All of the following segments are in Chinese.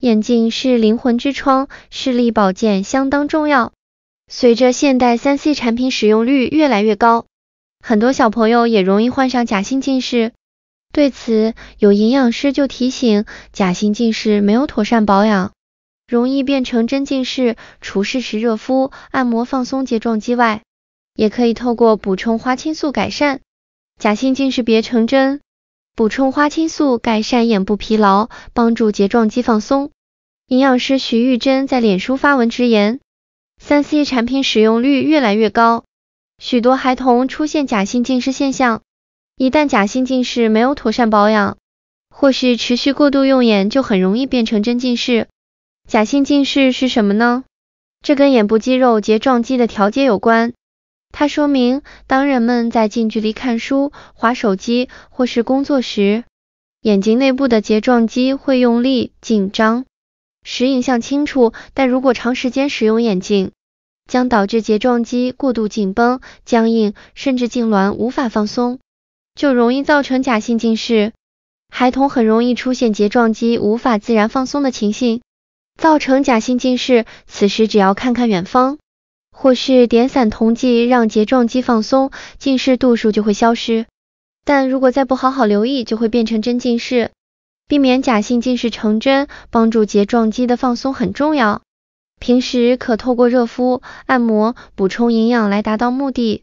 眼镜是灵魂之窗，视力保健相当重要。随着现代三 C 产品使用率越来越高，很多小朋友也容易患上假性近视。对此，有营养师就提醒，假性近视没有妥善保养，容易变成真近视。除适时热敷、按摩放松睫状肌外，也可以透过补充花青素改善，假性近视别成真。补充花青素，改善眼部疲劳，帮助睫状肌放松。营养师徐玉珍在脸书发文直言，3C 产品使用率越来越高，许多孩童出现假性近视现象。一旦假性近视没有妥善保养，或是持续过度用眼，就很容易变成真近视。假性近视是什么呢？这跟眼部肌肉睫状肌的调节有关。它说明，当人们在近距离看书、划手机或是工作时，眼睛内部的睫状肌会用力紧张，使影像清楚。但如果长时间使用眼镜，将导致睫状肌过度紧绷、僵硬，甚至痉挛无法放松，就容易造成假性近视。孩童很容易出现睫状肌无法自然放松的情形，造成假性近视。此时只要看看远方。或是点散瞳剂，让睫状肌放松，近视度数就会消失。但如果再不好好留意，就会变成真近视。避免假性近视成真，帮助睫状肌的放松很重要。平时可透过热敷、按摩、补充营养来达到目的，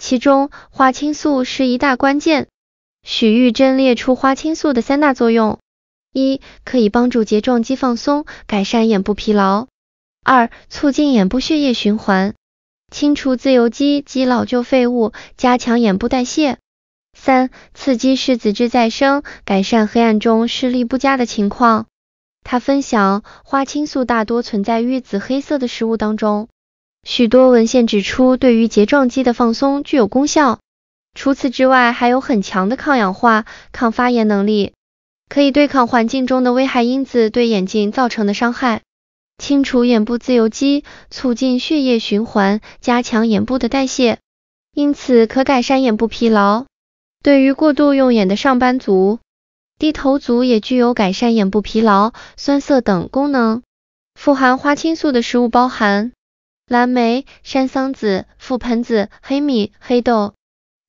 其中花青素是一大关键。许玉珍列出花青素的三大作用，一可以帮助睫状肌放松，改善眼部疲劳。二、促进眼部血液循环，清除自由基及老旧废物，加强眼部代谢。三、刺激视紫质再生，改善黑暗中视力不佳的情况。他分享，花青素大多存在于紫黑色的食物当中，许多文献指出，对于睫状肌的放松具有功效。除此之外，还有很强的抗氧化、抗发炎能力，可以对抗环境中的危害因子对眼睛造成的伤害。清除眼部自由基，促进血液循环，加强眼部的代谢，因此可改善眼部疲劳。对于过度用眼的上班族、低头族也具有改善眼部疲劳、酸涩等功能。富含花青素的食物包含蓝莓、山桑子、覆盆子、黑米、黑豆、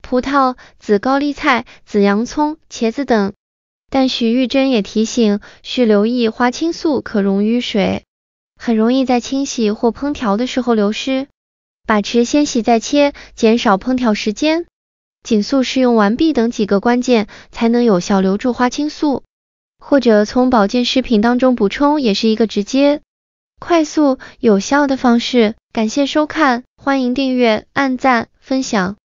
葡萄、紫高丽菜、紫洋葱、茄子等。但许玉珍也提醒，需留意花青素可溶于水。很容易在清洗或烹调的时候流失，把持先洗再切，减少烹调时间，紧速试用完毕等几个关键，才能有效留住花青素。或者从保健食品当中补充，也是一个直接、快速、有效的方式。感谢收看，欢迎订阅、按赞、分享。